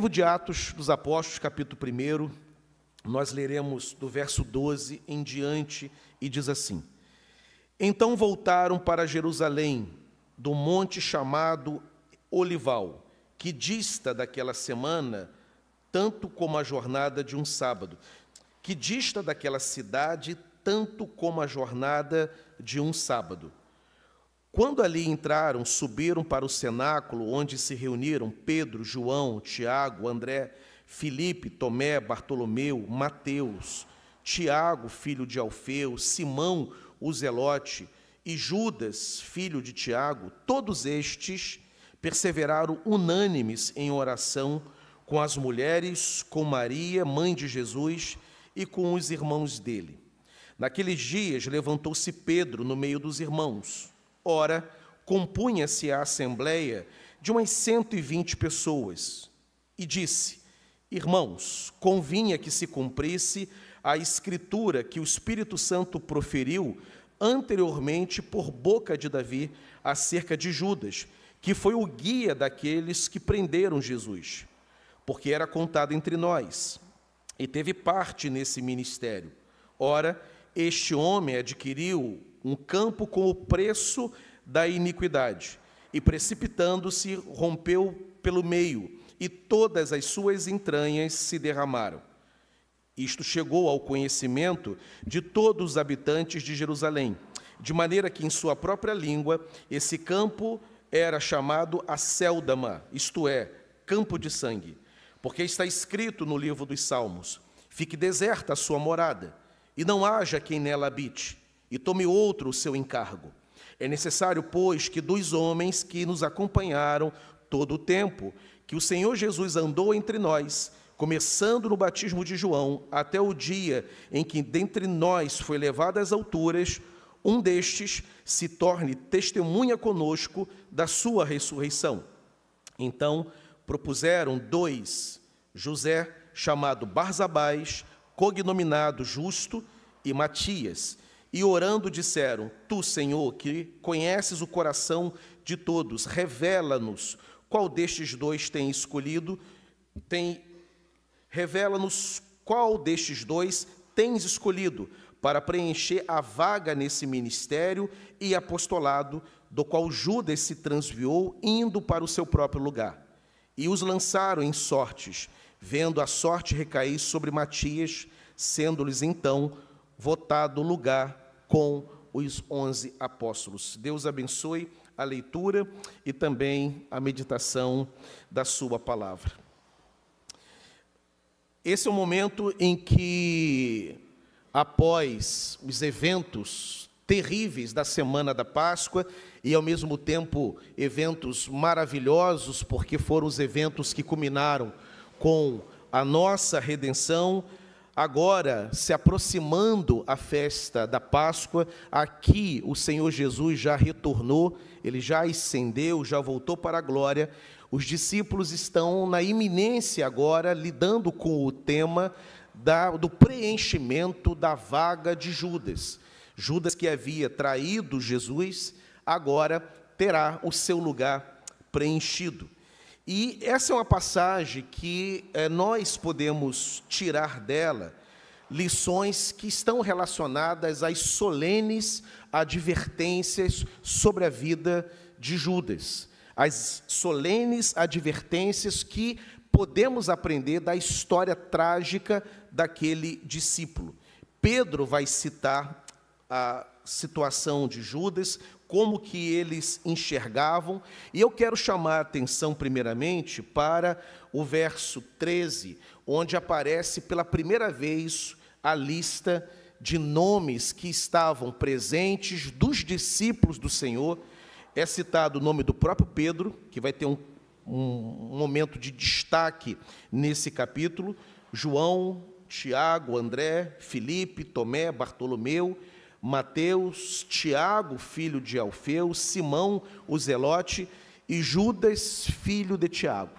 livro de Atos dos Apóstolos, capítulo 1, nós leremos do verso 12 em diante e diz assim: Então voltaram para Jerusalém, do monte chamado Olival, que dista daquela semana tanto como a jornada de um sábado, que dista daquela cidade tanto como a jornada de um sábado. Quando ali entraram, subiram para o cenáculo, onde se reuniram Pedro, João, Tiago, André, Filipe, Tomé, Bartolomeu, Mateus, Tiago, filho de Alfeu, Simão, o Zelote, e Judas, filho de Tiago, todos estes perseveraram unânimes em oração com as mulheres, com Maria, mãe de Jesus, e com os irmãos dele. Naqueles dias levantou-se Pedro no meio dos irmãos Ora, compunha-se a assembleia de umas 120 pessoas e disse: Irmãos, convinha que se cumprisse a escritura que o Espírito Santo proferiu anteriormente por boca de Davi acerca de Judas, que foi o guia daqueles que prenderam Jesus, porque era contado entre nós e teve parte nesse ministério. Ora, este homem adquiriu um campo com o preço da iniquidade, e precipitando-se, rompeu pelo meio, e todas as suas entranhas se derramaram. Isto chegou ao conhecimento de todos os habitantes de Jerusalém, de maneira que, em sua própria língua, esse campo era chamado a Acéldama, isto é, campo de sangue, porque está escrito no livro dos Salmos: Fique deserta a sua morada, e não haja quem nela habite e tome outro o seu encargo. É necessário, pois, que dos homens que nos acompanharam todo o tempo, que o Senhor Jesus andou entre nós, começando no batismo de João, até o dia em que dentre nós foi levado às alturas, um destes se torne testemunha conosco da sua ressurreição. Então propuseram dois: José, chamado Barzabás, cognominado Justo, e Matias, e orando disseram: Tu, Senhor, que conheces o coração de todos, revela-nos qual destes dois tem escolhido, tem revela-nos qual destes dois tens escolhido para preencher a vaga nesse ministério e apostolado do qual Judas se transviou indo para o seu próprio lugar. E os lançaram em sortes, vendo a sorte recair sobre Matias, sendo-lhes então votado lugar com os onze apóstolos. Deus abençoe a leitura e também a meditação da sua palavra. Esse é o momento em que, após os eventos terríveis da semana da Páscoa e, ao mesmo tempo, eventos maravilhosos, porque foram os eventos que culminaram com a nossa redenção, Agora, se aproximando a festa da Páscoa, aqui o Senhor Jesus já retornou, ele já ascendeu, já voltou para a glória. Os discípulos estão na iminência agora, lidando com o tema da, do preenchimento da vaga de Judas. Judas, que havia traído Jesus, agora terá o seu lugar preenchido. E essa é uma passagem que é, nós podemos tirar dela lições que estão relacionadas às solenes advertências sobre a vida de Judas, as solenes advertências que podemos aprender da história trágica daquele discípulo. Pedro vai citar a situação de Judas como que eles enxergavam. E eu quero chamar a atenção, primeiramente, para o verso 13, onde aparece pela primeira vez a lista de nomes que estavam presentes dos discípulos do Senhor. É citado o nome do próprio Pedro, que vai ter um, um momento de destaque nesse capítulo, João, Tiago, André, Felipe, Tomé, Bartolomeu, Mateus, Tiago, filho de Alfeu, Simão, o Zelote e Judas, filho de Tiago.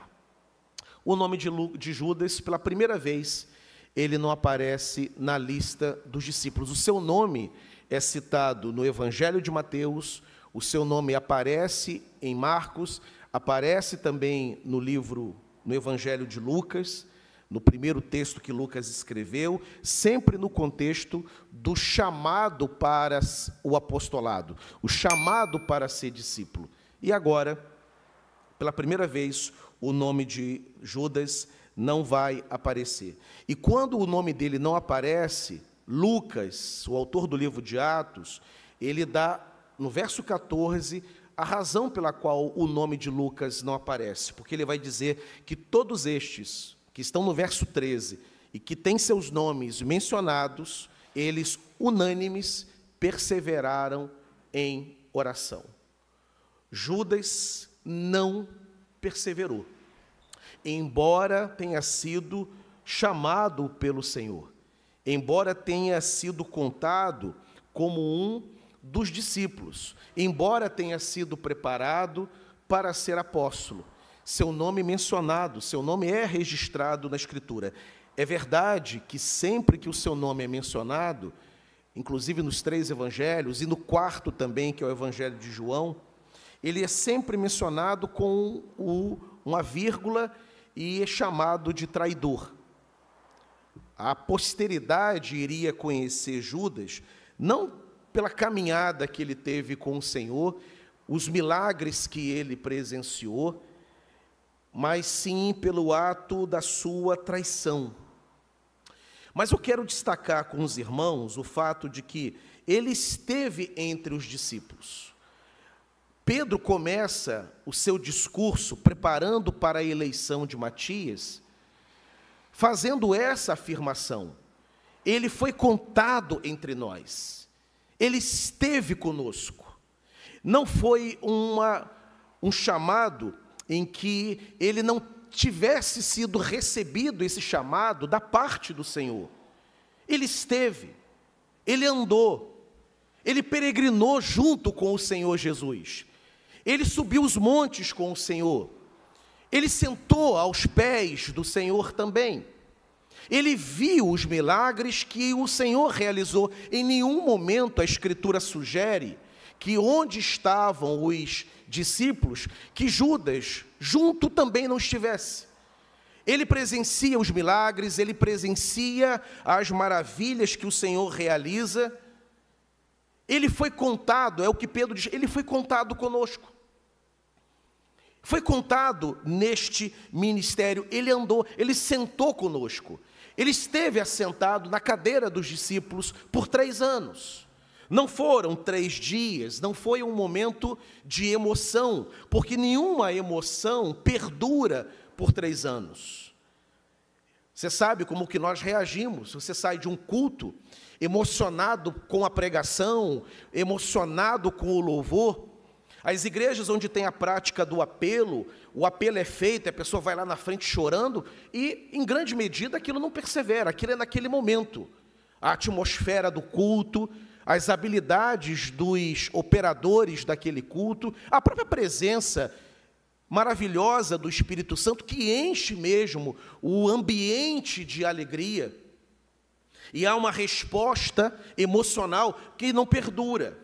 O nome de, de Judas, pela primeira vez, ele não aparece na lista dos discípulos. O seu nome é citado no Evangelho de Mateus, o seu nome aparece em Marcos, aparece também no livro, no Evangelho de Lucas, no primeiro texto que Lucas escreveu, sempre no contexto do chamado para o apostolado, o chamado para ser discípulo. E agora, pela primeira vez, o nome de Judas não vai aparecer. E quando o nome dele não aparece, Lucas, o autor do livro de Atos, ele dá, no verso 14, a razão pela qual o nome de Lucas não aparece, porque ele vai dizer que todos estes, que estão no verso 13 e que têm seus nomes mencionados, eles unânimes perseveraram em oração. Judas não perseverou, embora tenha sido chamado pelo Senhor, embora tenha sido contado como um dos discípulos, embora tenha sido preparado para ser apóstolo, seu nome mencionado, seu nome é registrado na Escritura. É verdade que sempre que o seu nome é mencionado, inclusive nos três evangelhos e no quarto também, que é o evangelho de João, ele é sempre mencionado com o, uma vírgula e é chamado de traidor. A posteridade iria conhecer Judas não pela caminhada que ele teve com o Senhor, os milagres que ele presenciou, mas sim pelo ato da sua traição. Mas eu quero destacar com os irmãos o fato de que ele esteve entre os discípulos. Pedro começa o seu discurso preparando para a eleição de Matias, fazendo essa afirmação: ele foi contado entre nós, ele esteve conosco. Não foi uma, um chamado em que ele não tivesse sido recebido esse chamado da parte do Senhor. Ele esteve, ele andou, ele peregrinou junto com o Senhor Jesus, ele subiu os montes com o Senhor, ele sentou aos pés do Senhor também. Ele viu os milagres que o Senhor realizou. Em nenhum momento a Escritura sugere que onde estavam os discípulos que Judas junto também não estivesse. Ele presencia os milagres, ele presencia as maravilhas que o Senhor realiza. Ele foi contado, é o que Pedro diz, ele foi contado conosco. Foi contado neste ministério, ele andou, ele sentou conosco. Ele esteve assentado na cadeira dos discípulos por três anos. Não foram três dias, não foi um momento de emoção, porque nenhuma emoção perdura por três anos. Você sabe como que nós reagimos. Você sai de um culto emocionado com a pregação, emocionado com o louvor. As igrejas onde tem a prática do apelo, o apelo é feito, a pessoa vai lá na frente chorando e, em grande medida, aquilo não persevera, aquilo é naquele momento. A atmosfera do culto, as habilidades dos operadores daquele culto, a própria presença maravilhosa do Espírito Santo que enche mesmo o ambiente de alegria. E há uma resposta emocional que não perdura.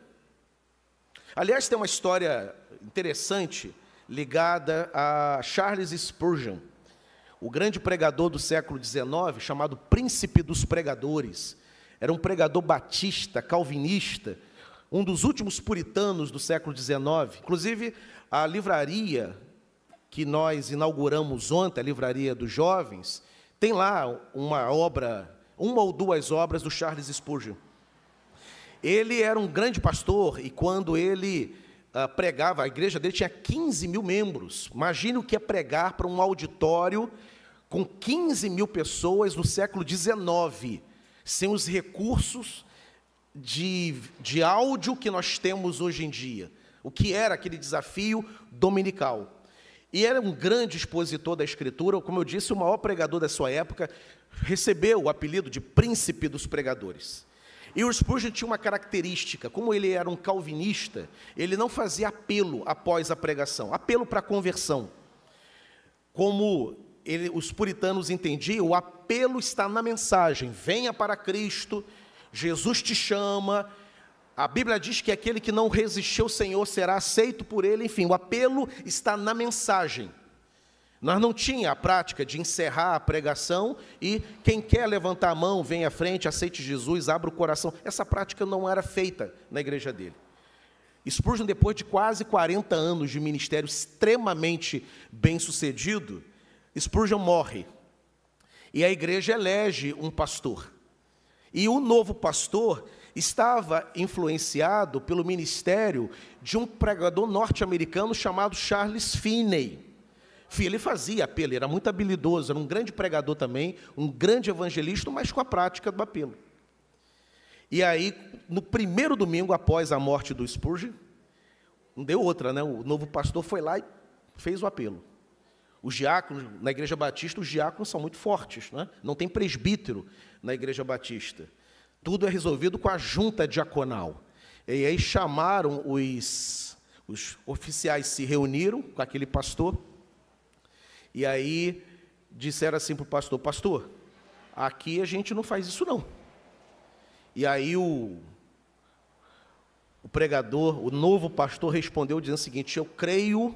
Aliás, tem uma história interessante ligada a Charles Spurgeon, o grande pregador do século XIX, chamado Príncipe dos Pregadores era um pregador batista, calvinista, um dos últimos puritanos do século XIX. Inclusive, a livraria que nós inauguramos ontem, a Livraria dos Jovens, tem lá uma obra, uma ou duas obras do Charles Spurgeon. Ele era um grande pastor e quando ele ah, pregava, a igreja dele tinha 15 mil membros. Imagine o que é pregar para um auditório com 15 mil pessoas no século XIX sem os recursos de, de áudio que nós temos hoje em dia. O que era aquele desafio dominical. E era um grande expositor da Escritura, como eu disse, o maior pregador da sua época, recebeu o apelido de príncipe dos pregadores. E o Spurgeon tinha uma característica, como ele era um calvinista, ele não fazia apelo após a pregação, apelo para a conversão. Como ele, os puritanos entendiam, o apelo está na mensagem: venha para Cristo, Jesus te chama. A Bíblia diz que aquele que não resistiu ao Senhor será aceito por ele. Enfim, o apelo está na mensagem. Nós não tinha a prática de encerrar a pregação e quem quer levantar a mão, vem à frente, aceite Jesus, abra o coração. Essa prática não era feita na igreja dele. Spurgeon, depois de quase 40 anos de ministério extremamente bem sucedido, Spurgeon morre e a igreja elege um pastor. E o novo pastor estava influenciado pelo ministério de um pregador norte-americano chamado Charles Finney. Ele fazia apelo, era muito habilidoso, era um grande pregador também, um grande evangelista, mas com a prática do apelo. E aí, no primeiro domingo após a morte do Spurgeon, não deu outra, né? O novo pastor foi lá e fez o apelo. Os diáconos, na Igreja Batista, os diáconos são muito fortes, né? não tem presbítero na Igreja Batista. Tudo é resolvido com a junta diaconal. E aí chamaram os, os oficiais, se reuniram com aquele pastor, e aí disseram assim para o pastor: Pastor, aqui a gente não faz isso não. E aí o, o pregador, o novo pastor, respondeu dizendo o seguinte: Eu creio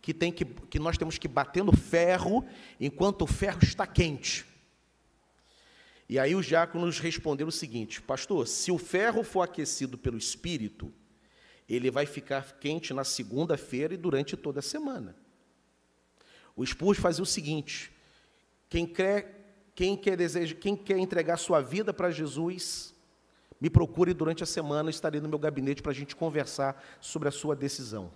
que, tem que, que nós temos que bater no ferro enquanto o ferro está quente. E aí os diáconos responderam o seguinte: Pastor, se o ferro for aquecido pelo Espírito, ele vai ficar quente na segunda-feira e durante toda a semana. O expulso fazia o seguinte: quem crê, quem quer deseja, quem quer entregar sua vida para Jesus, me procure durante a semana, estarei no meu gabinete para a gente conversar sobre a sua decisão.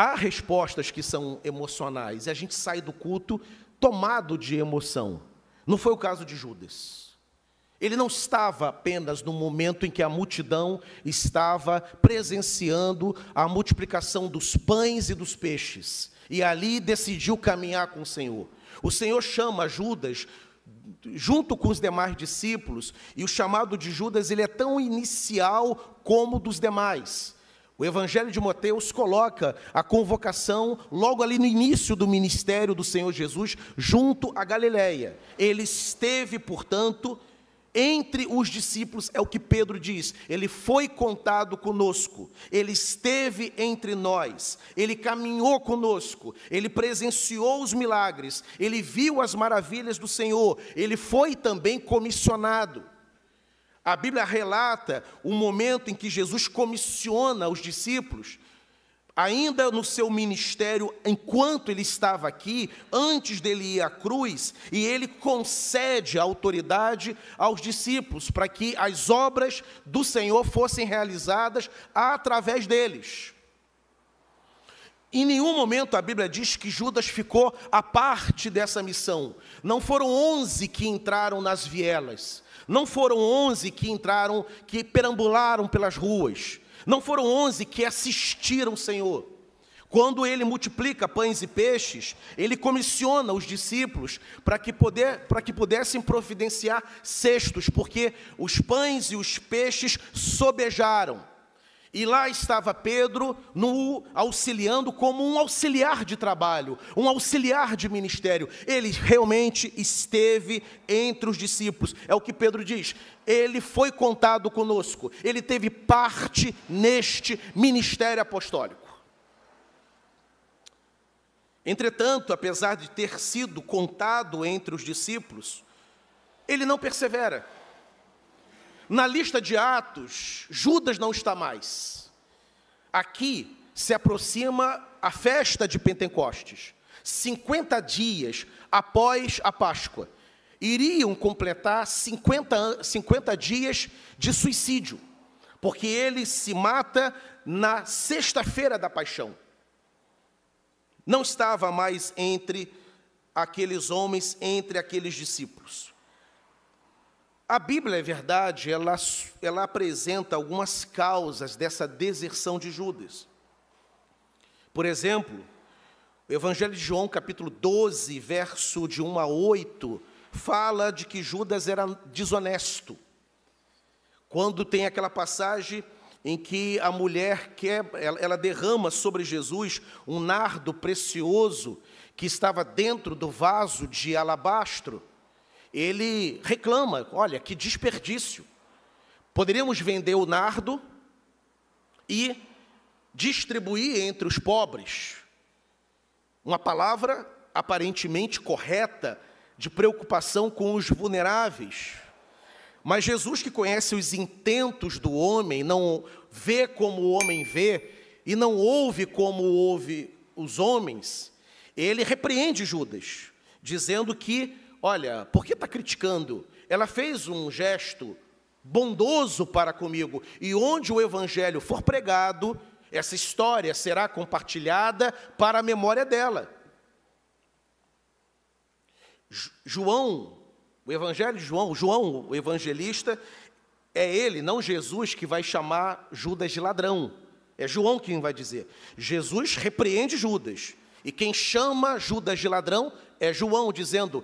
Há respostas que são emocionais, e a gente sai do culto tomado de emoção. Não foi o caso de Judas. Ele não estava apenas no momento em que a multidão estava presenciando a multiplicação dos pães e dos peixes, e ali decidiu caminhar com o Senhor. O Senhor chama Judas junto com os demais discípulos, e o chamado de Judas ele é tão inicial como dos demais. O Evangelho de Mateus coloca a convocação logo ali no início do ministério do Senhor Jesus junto à Galileia. Ele esteve, portanto, entre os discípulos, é o que Pedro diz. Ele foi contado conosco, ele esteve entre nós, ele caminhou conosco, ele presenciou os milagres, ele viu as maravilhas do Senhor, ele foi também comissionado. A Bíblia relata o momento em que Jesus comissiona os discípulos, ainda no seu ministério, enquanto ele estava aqui, antes dele ir à cruz, e ele concede a autoridade aos discípulos para que as obras do Senhor fossem realizadas através deles. Em nenhum momento a Bíblia diz que Judas ficou a parte dessa missão. Não foram onze que entraram nas vielas. Não foram onze que entraram, que perambularam pelas ruas. Não foram onze que assistiram o Senhor. Quando ele multiplica pães e peixes, ele comissiona os discípulos para que, poder, para que pudessem providenciar cestos, porque os pães e os peixes sobejaram. E lá estava Pedro no auxiliando como um auxiliar de trabalho, um auxiliar de ministério. Ele realmente esteve entre os discípulos. É o que Pedro diz. Ele foi contado conosco. Ele teve parte neste ministério apostólico. Entretanto, apesar de ter sido contado entre os discípulos, ele não persevera na lista de Atos, Judas não está mais. Aqui se aproxima a festa de Pentecostes, 50 dias após a Páscoa. Iriam completar 50, 50 dias de suicídio, porque ele se mata na sexta-feira da paixão. Não estava mais entre aqueles homens, entre aqueles discípulos. A Bíblia, é verdade, ela, ela apresenta algumas causas dessa deserção de Judas. Por exemplo, o Evangelho de João, capítulo 12, verso de 1 a 8, fala de que Judas era desonesto. Quando tem aquela passagem em que a mulher quer, ela derrama sobre Jesus um nardo precioso que estava dentro do vaso de alabastro ele reclama: olha, que desperdício. Poderíamos vender o nardo e distribuir entre os pobres. Uma palavra aparentemente correta de preocupação com os vulneráveis. Mas Jesus, que conhece os intentos do homem, não vê como o homem vê e não ouve como ouve os homens, ele repreende Judas, dizendo que olha, por que está criticando? Ela fez um gesto bondoso para comigo. E onde o evangelho for pregado, essa história será compartilhada para a memória dela. João, o evangelho de João, João, o evangelista, é ele, não Jesus, que vai chamar Judas de ladrão. É João quem vai dizer. Jesus repreende Judas. E quem chama Judas de ladrão é João, dizendo: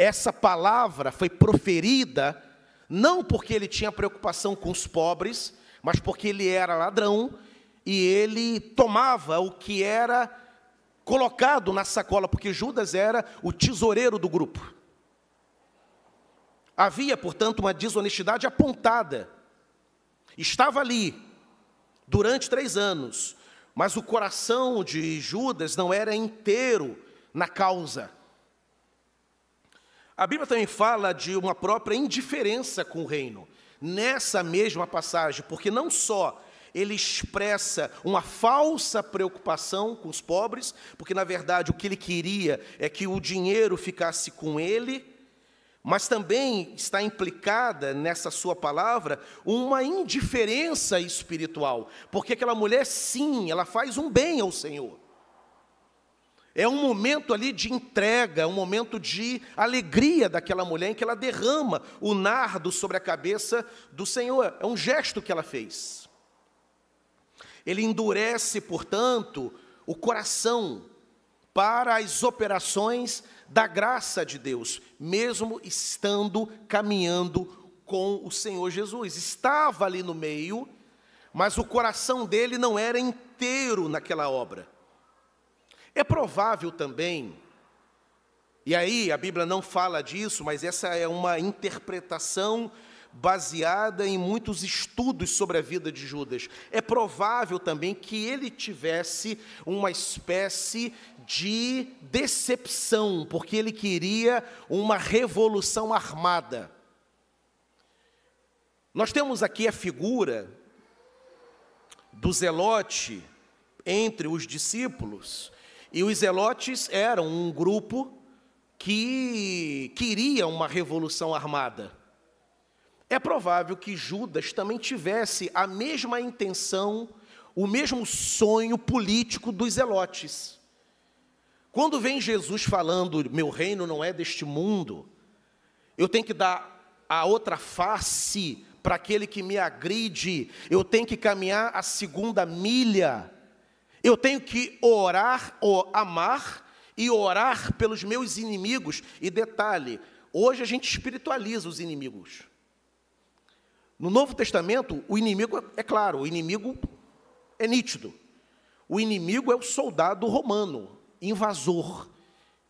essa palavra foi proferida não porque ele tinha preocupação com os pobres, mas porque ele era ladrão e ele tomava o que era colocado na sacola, porque Judas era o tesoureiro do grupo. Havia, portanto, uma desonestidade apontada. Estava ali durante três anos, mas o coração de Judas não era inteiro na causa. A Bíblia também fala de uma própria indiferença com o reino. Nessa mesma passagem, porque não só ele expressa uma falsa preocupação com os pobres, porque na verdade o que ele queria é que o dinheiro ficasse com ele, mas também está implicada nessa sua palavra uma indiferença espiritual, porque aquela mulher, sim, ela faz um bem ao Senhor. É um momento ali de entrega, um momento de alegria daquela mulher em que ela derrama o nardo sobre a cabeça do Senhor. É um gesto que ela fez. Ele endurece, portanto, o coração para as operações da graça de Deus, mesmo estando caminhando com o Senhor Jesus. Estava ali no meio, mas o coração dele não era inteiro naquela obra. É provável também, e aí a Bíblia não fala disso, mas essa é uma interpretação baseada em muitos estudos sobre a vida de Judas. É provável também que ele tivesse uma espécie de decepção, porque ele queria uma revolução armada. Nós temos aqui a figura do zelote entre os discípulos, e os zelotes eram um grupo que queria uma revolução armada. É provável que Judas também tivesse a mesma intenção, o mesmo sonho político dos zelotes. Quando vem Jesus falando, meu reino não é deste mundo, eu tenho que dar a outra face para aquele que me agride, eu tenho que caminhar a segunda milha. Eu tenho que orar ou amar e orar pelos meus inimigos. E detalhe, hoje a gente espiritualiza os inimigos. No Novo Testamento, o inimigo é, é claro, o inimigo é nítido. O inimigo é o soldado romano, invasor,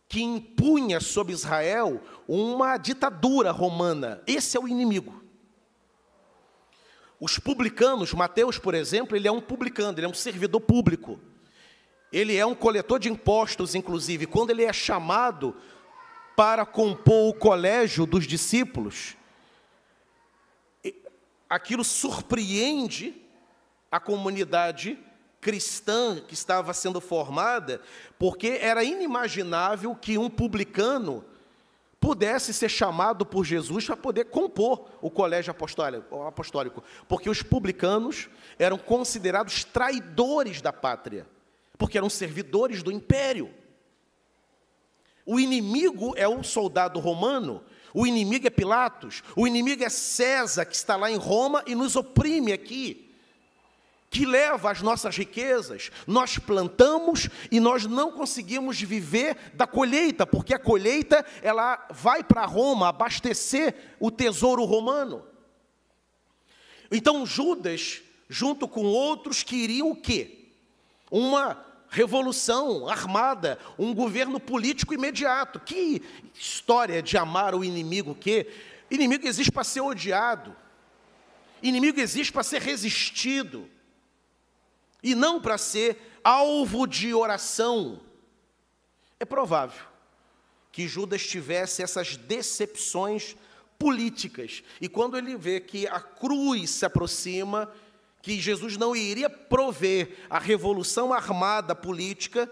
que impunha sobre Israel uma ditadura romana. Esse é o inimigo. Os publicanos, Mateus, por exemplo, ele é um publicano, ele é um servidor público. Ele é um coletor de impostos, inclusive. Quando ele é chamado para compor o colégio dos discípulos, aquilo surpreende a comunidade cristã que estava sendo formada, porque era inimaginável que um publicano pudesse ser chamado por Jesus para poder compor o colégio apostólico, porque os publicanos eram considerados traidores da pátria, porque eram servidores do império. O inimigo é o soldado romano, o inimigo é Pilatos, o inimigo é César, que está lá em Roma e nos oprime aqui que leva as nossas riquezas. Nós plantamos e nós não conseguimos viver da colheita, porque a colheita ela vai para Roma abastecer o tesouro romano. Então Judas, junto com outros, queriam o quê? Uma revolução armada, um governo político imediato. Que história de amar o inimigo quê inimigo existe para ser odiado. Inimigo existe para ser resistido e não para ser alvo de oração. É provável que Judas tivesse essas decepções políticas. E quando ele vê que a cruz se aproxima, que Jesus não iria prover a revolução armada política,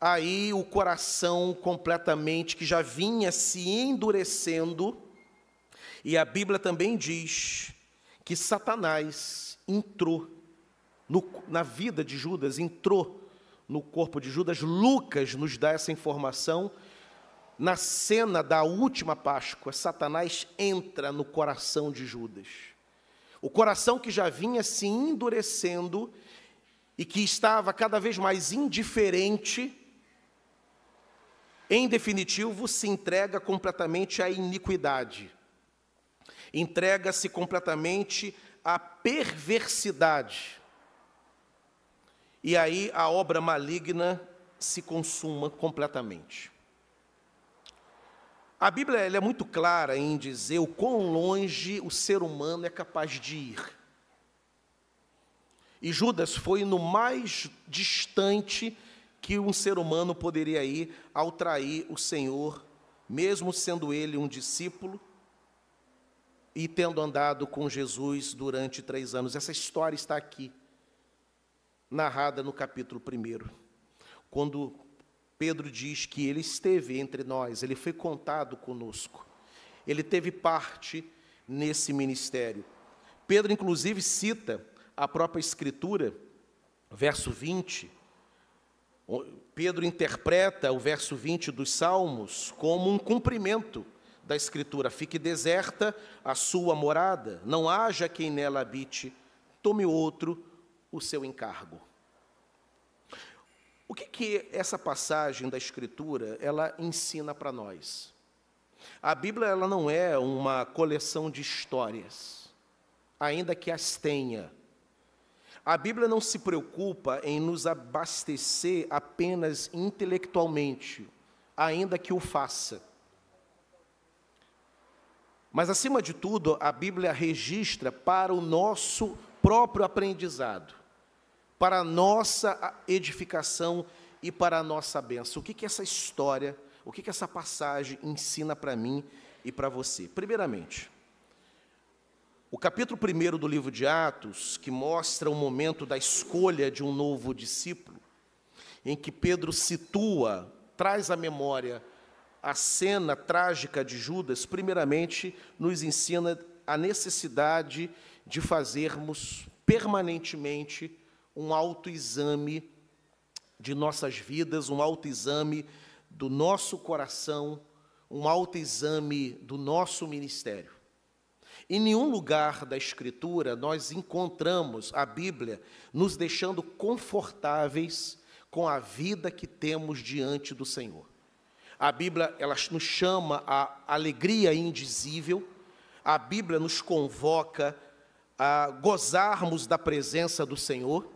aí o coração completamente que já vinha se endurecendo, e a Bíblia também diz que Satanás entrou no, na vida de Judas, entrou no corpo de Judas. Lucas nos dá essa informação na cena da última Páscoa. Satanás entra no coração de Judas. O coração que já vinha se endurecendo e que estava cada vez mais indiferente, em definitivo, se entrega completamente à iniquidade. Entrega-se completamente a perversidade. E aí a obra maligna se consuma completamente. A Bíblia é muito clara em dizer o quão longe o ser humano é capaz de ir. E Judas foi no mais distante que um ser humano poderia ir ao trair o Senhor, mesmo sendo ele um discípulo, e tendo andado com Jesus durante três anos. Essa história está aqui, narrada no capítulo 1. Quando Pedro diz que ele esteve entre nós, ele foi contado conosco, ele teve parte nesse ministério. Pedro, inclusive, cita a própria Escritura, verso 20. Pedro interpreta o verso 20 dos Salmos como um cumprimento da Escritura: Fique deserta a sua morada, não haja quem nela habite, tome outro o seu encargo. O que, que essa passagem da Escritura ela ensina para nós? A Bíblia ela não é uma coleção de histórias, ainda que as tenha. A Bíblia não se preocupa em nos abastecer apenas intelectualmente, ainda que o faça. Mas, acima de tudo, a Bíblia registra para o nosso próprio aprendizado, para a nossa edificação e para a nossa bênção. O que, que essa história, o que, que essa passagem ensina para mim e para você? Primeiramente, o capítulo 1 do livro de Atos, que mostra o momento da escolha de um novo discípulo, em que Pedro situa, traz à memória a cena trágica de Judas, primeiramente, nos ensina a necessidade de fazermos permanentemente um autoexame de nossas vidas, um autoexame do nosso coração, um autoexame do nosso ministério. Em nenhum lugar da Escritura nós encontramos a Bíblia nos deixando confortáveis com a vida que temos diante do Senhor. A Bíblia ela nos chama a alegria indizível. A Bíblia nos convoca a gozarmos da presença do Senhor.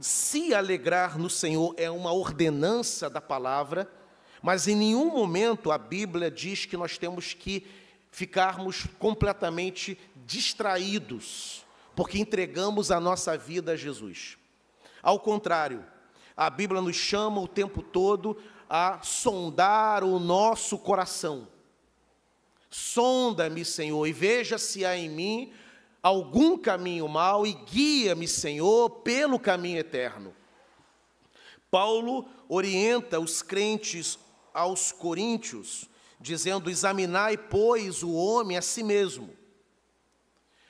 Se alegrar no Senhor é uma ordenança da palavra, mas em nenhum momento a Bíblia diz que nós temos que ficarmos completamente distraídos, porque entregamos a nossa vida a Jesus. Ao contrário, a Bíblia nos chama o tempo todo a sondar o nosso coração. Sonda-me, Senhor, e veja se há em mim algum caminho mau e guia-me, Senhor, pelo caminho eterno. Paulo orienta os crentes aos coríntios, dizendo: Examinai, pois, o homem a si mesmo,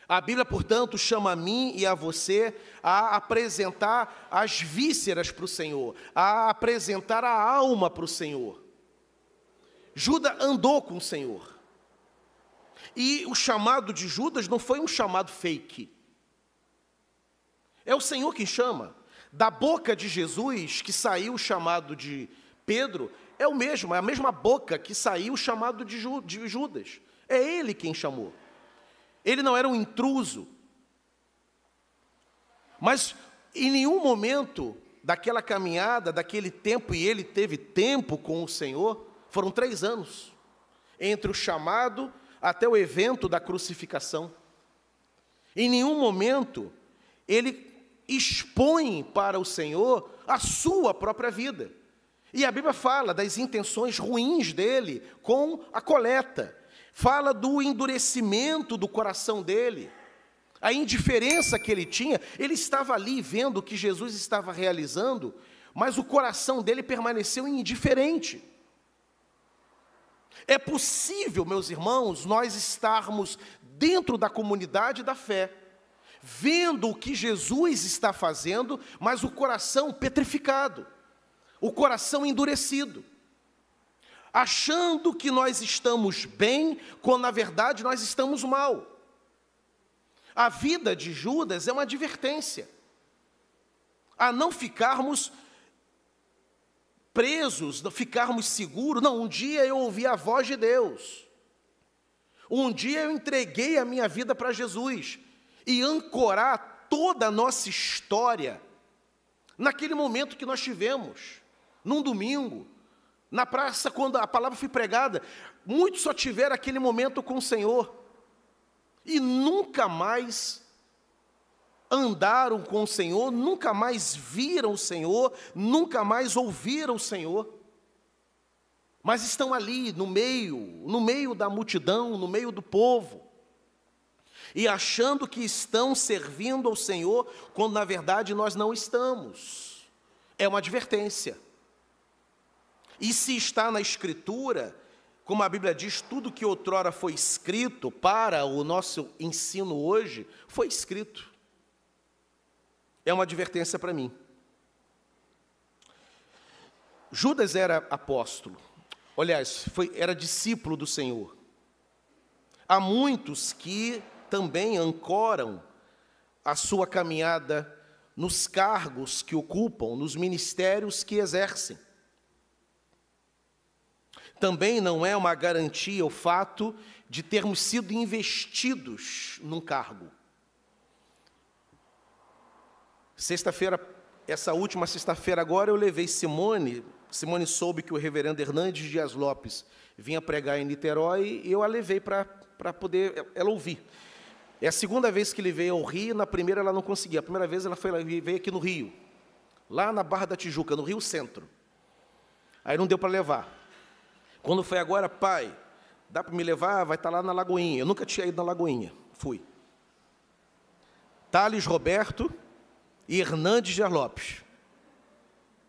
a Bíblia, portanto, chama a mim e a você a apresentar as vísceras para o Senhor, a apresentar a alma para o Senhor. Judas andou com o Senhor. E o chamado de Judas não foi um chamado fake. É o Senhor que chama. Da boca de Jesus que saiu o chamado de Pedro, é o mesmo, é a mesma boca que saiu o chamado de Judas. É ele quem chamou. Ele não era um intruso. Mas em nenhum momento daquela caminhada, daquele tempo, e ele teve tempo com o Senhor, foram três anos entre o chamado até o evento da crucificação. Em nenhum momento ele expõe para o Senhor a sua própria vida. E a Bíblia fala das intenções ruins dele com a coleta fala do endurecimento do coração dele, a indiferença que ele tinha. Ele estava ali vendo o que Jesus estava realizando, mas o coração dele permaneceu indiferente. É possível, meus irmãos, nós estarmos dentro da comunidade da fé, vendo o que Jesus está fazendo, mas o coração petrificado, o coração endurecido achando que nós estamos bem, quando na verdade nós estamos mal. A vida de Judas é uma advertência a não ficarmos presos, não ficarmos seguros. Não, um dia eu ouvi a voz de Deus. Um dia eu entreguei a minha vida para Jesus e ancorar toda a nossa história naquele momento que nós tivemos, num domingo, na praça, quando a palavra foi pregada, muitos só tiveram aquele momento com o Senhor e nunca mais andaram com o Senhor, nunca mais viram o Senhor, nunca mais ouviram o Senhor. Mas estão ali no meio, no meio da multidão, no meio do povo, e achando que estão servindo ao Senhor, quando na verdade nós não estamos. É uma advertência. E se está na Escritura, como a Bíblia diz, tudo que outrora foi escrito para o nosso ensino hoje foi escrito. É uma advertência para mim. Judas era apóstolo, aliás, foi, era discípulo do Senhor. Há muitos que também ancoram a sua caminhada nos cargos que ocupam, nos ministérios que exercem também não é uma garantia o fato de termos sido investidos num cargo. Sexta-feira, essa última sexta-feira agora, eu levei Simone. Simone soube que o reverendo Hernandes Dias Lopes vinha pregar em Niterói e eu a levei para poder ela ouvir. É a segunda vez que ele veio ao Rio, na primeira ela não conseguia. A primeira vez ela foi, veio aqui no Rio, lá na Barra da Tijuca, no Rio Centro. Aí não deu para levar. Quando foi agora, pai, dá para me levar? Vai estar tá lá na Lagoinha. Eu nunca tinha ido na Lagoinha. Fui. Thales Roberto e Hernandes de Lopes.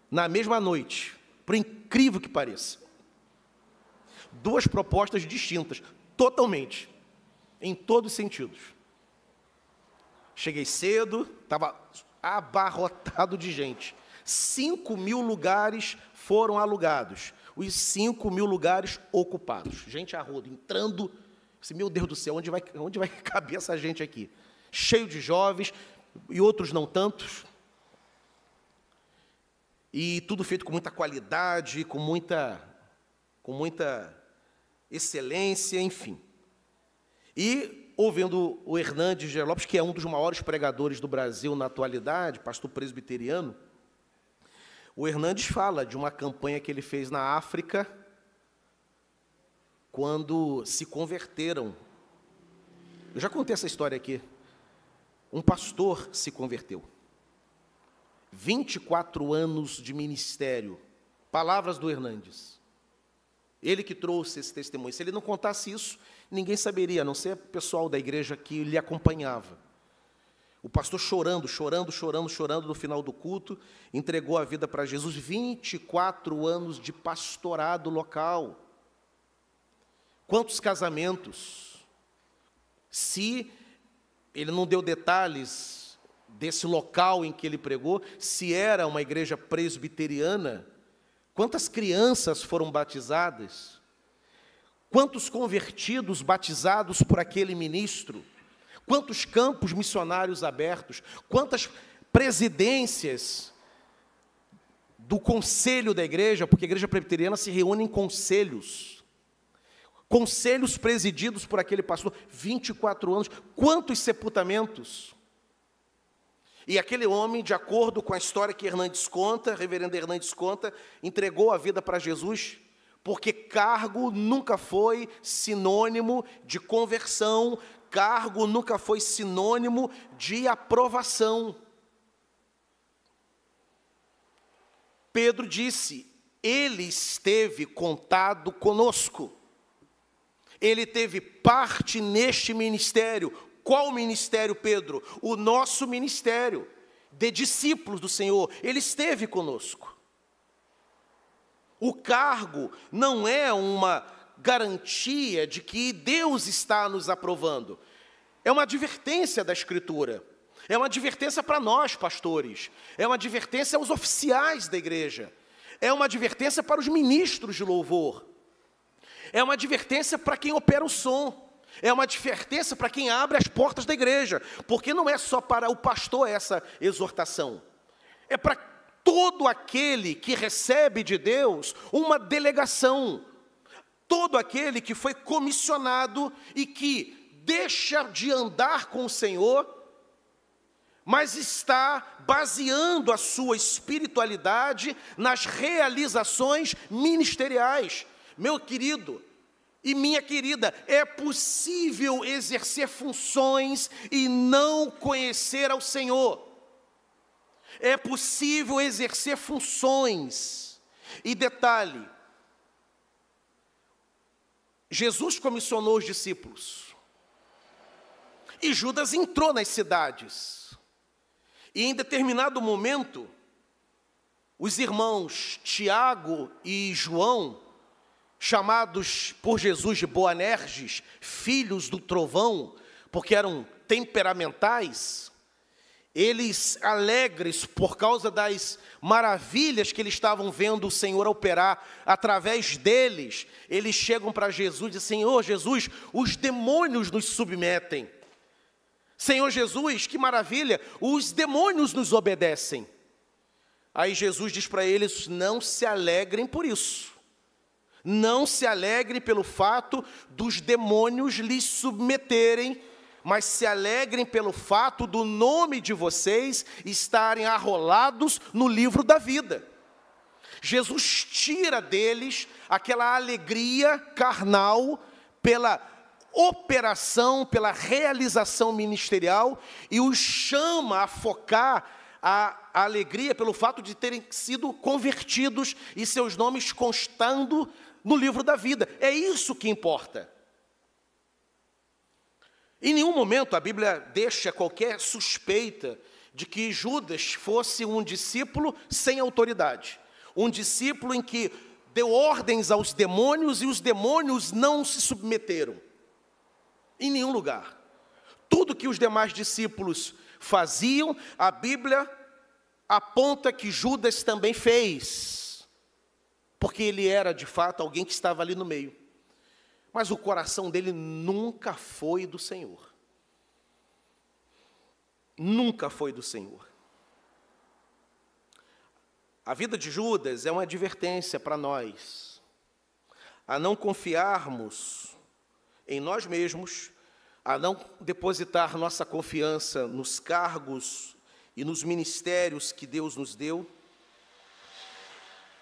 Na mesma noite, por incrível que pareça. Duas propostas distintas, totalmente, em todos os sentidos. Cheguei cedo, estava abarrotado de gente. Cinco mil lugares foram alugados os 5 mil lugares ocupados. Gente a rodo, entrando. Assim, meu Deus do céu, onde vai, onde vai caber essa gente aqui? Cheio de jovens e outros não tantos. E tudo feito com muita qualidade, com muita, com muita excelência, enfim. E ouvindo o Hernandes G. que é um dos maiores pregadores do Brasil na atualidade, pastor presbiteriano, o Hernandes fala de uma campanha que ele fez na África quando se converteram. Eu já contei essa história aqui. Um pastor se converteu. 24 anos de ministério. Palavras do Hernandes. Ele que trouxe esse testemunho. Se ele não contasse isso, ninguém saberia, a não ser o pessoal da igreja que lhe acompanhava. O pastor chorando, chorando, chorando, chorando no final do culto, entregou a vida para Jesus, 24 anos de pastorado local. Quantos casamentos? Se ele não deu detalhes desse local em que ele pregou, se era uma igreja presbiteriana, quantas crianças foram batizadas? Quantos convertidos batizados por aquele ministro? quantos campos missionários abertos, quantas presidências do conselho da igreja, porque a igreja presbiteriana se reúne em conselhos. Conselhos presididos por aquele pastor, 24 anos, quantos sepultamentos? E aquele homem, de acordo com a história que Hernandes conta, reverendo Hernandes conta, entregou a vida para Jesus, porque cargo nunca foi sinônimo de conversão, cargo nunca foi sinônimo de aprovação. Pedro disse: Ele esteve contado conosco. Ele teve parte neste ministério. Qual ministério, Pedro? O nosso ministério de discípulos do Senhor. Ele esteve conosco. O cargo não é uma garantia de que Deus está nos aprovando. É uma advertência da Escritura. É uma advertência para nós, pastores. É uma advertência aos oficiais da igreja. É uma advertência para os ministros de louvor. É uma advertência para quem opera o som. É uma advertência para quem abre as portas da igreja. Porque não é só para o pastor essa exortação. É para todo aquele que recebe de Deus uma delegação, todo aquele que foi comissionado e que deixa de andar com o Senhor, mas está baseando a sua espiritualidade nas realizações ministeriais. Meu querido, e minha querida, é possível exercer funções e não conhecer ao Senhor. É possível exercer funções. E detalhe, Jesus comissionou os discípulos. E Judas entrou nas cidades. E em determinado momento, os irmãos Tiago e João, chamados por Jesus de Boanerges, filhos do trovão, porque eram temperamentais, eles alegres por causa das maravilhas que eles estavam vendo o Senhor operar através deles, eles chegam para Jesus e dizem: Senhor Jesus, os demônios nos submetem. Senhor Jesus, que maravilha, os demônios nos obedecem. Aí Jesus diz para eles: Não se alegrem por isso. Não se alegrem pelo fato dos demônios lhes submeterem mas se alegrem pelo fato do nome de vocês estarem arrolados no livro da vida. Jesus tira deles aquela alegria carnal pela operação, pela realização ministerial e os chama a focar a alegria pelo fato de terem sido convertidos e seus nomes constando no livro da vida. É isso que importa. Em nenhum momento a Bíblia deixa qualquer suspeita de que Judas fosse um discípulo sem autoridade, um discípulo em que deu ordens aos demônios e os demônios não se submeteram. Em nenhum lugar. Tudo que os demais discípulos faziam, a Bíblia aponta que Judas também fez, porque ele era de fato alguém que estava ali no meio. Mas o coração dele nunca foi do Senhor. Nunca foi do Senhor. A vida de Judas é uma advertência para nós, a não confiarmos em nós mesmos, a não depositar nossa confiança nos cargos e nos ministérios que Deus nos deu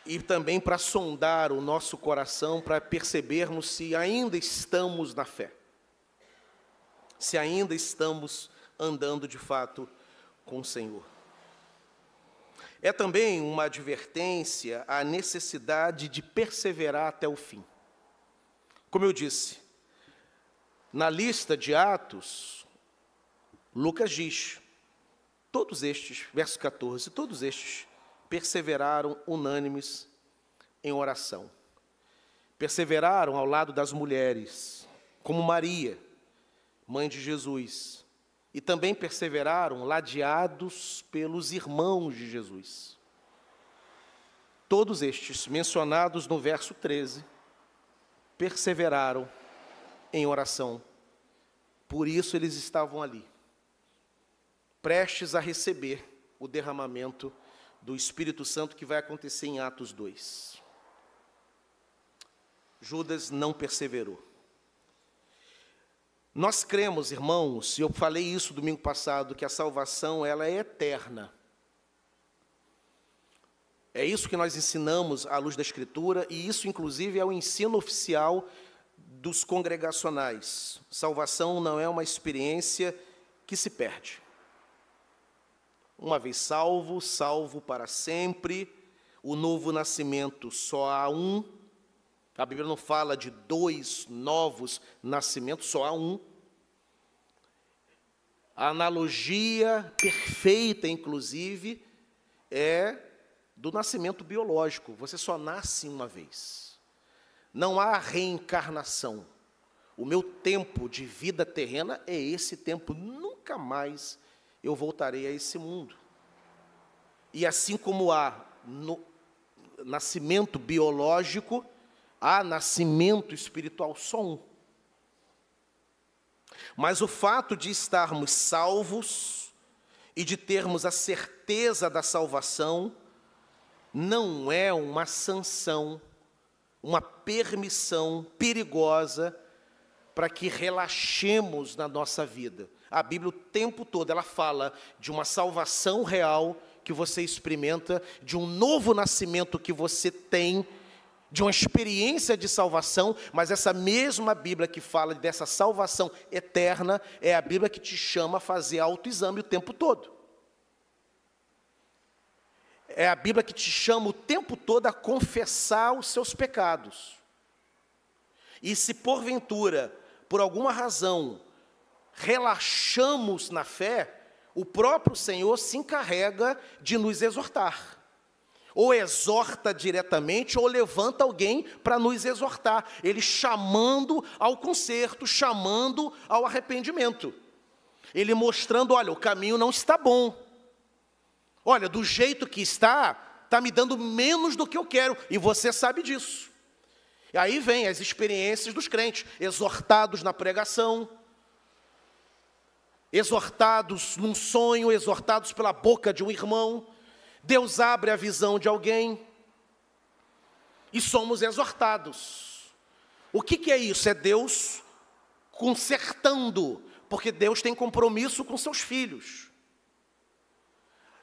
e também para sondar o nosso coração, para percebermos se ainda estamos na fé, se ainda estamos andando de fato com o Senhor. É também uma advertência à necessidade de perseverar até o fim. Como eu disse, na lista de Atos, Lucas diz: todos estes, verso 14, todos estes perseveraram unânimes em oração. Perseveraram ao lado das mulheres, como Maria, mãe de Jesus, e também perseveraram ladeados pelos irmãos de Jesus. Todos estes, mencionados no verso 13, perseveraram em oração. Por isso eles estavam ali, prestes a receber o derramamento de do Espírito Santo que vai acontecer em Atos 2. Judas não perseverou. Nós cremos, irmãos, e eu falei isso domingo passado, que a salvação ela é eterna. É isso que nós ensinamos à luz da Escritura, e isso, inclusive, é o ensino oficial dos congregacionais. Salvação não é uma experiência que se perde. Uma vez salvo, salvo para sempre. O novo nascimento só há um. A Bíblia não fala de dois novos nascimentos, só há um. A analogia perfeita, inclusive, é do nascimento biológico. Você só nasce uma vez. Não há reencarnação. O meu tempo de vida terrena é esse tempo, nunca mais eu voltarei a esse mundo. E assim como há no, nascimento biológico, há nascimento espiritual, só um. Mas o fato de estarmos salvos e de termos a certeza da salvação não é uma sanção, uma permissão perigosa para que relaxemos na nossa vida. A Bíblia o tempo todo ela fala de uma salvação real que você experimenta, de um novo nascimento que você tem, de uma experiência de salvação, mas essa mesma Bíblia que fala dessa salvação eterna é a Bíblia que te chama a fazer autoexame o tempo todo. É a Bíblia que te chama o tempo todo a confessar os seus pecados. E se porventura, por alguma razão, relaxamos na fé, o próprio Senhor se encarrega de nos exortar. Ou exorta diretamente, ou levanta alguém para nos exortar. Ele chamando ao conserto, chamando ao arrependimento. Ele mostrando: olha, o caminho não está bom. Olha, do jeito que está, está me dando menos do que eu quero, e você sabe disso. E aí vem as experiências dos crentes, exortados na pregação, exortados num sonho, exortados pela boca de um irmão, Deus abre a visão de alguém e somos exortados. O que, que é isso? É Deus consertando, porque Deus tem compromisso com seus filhos.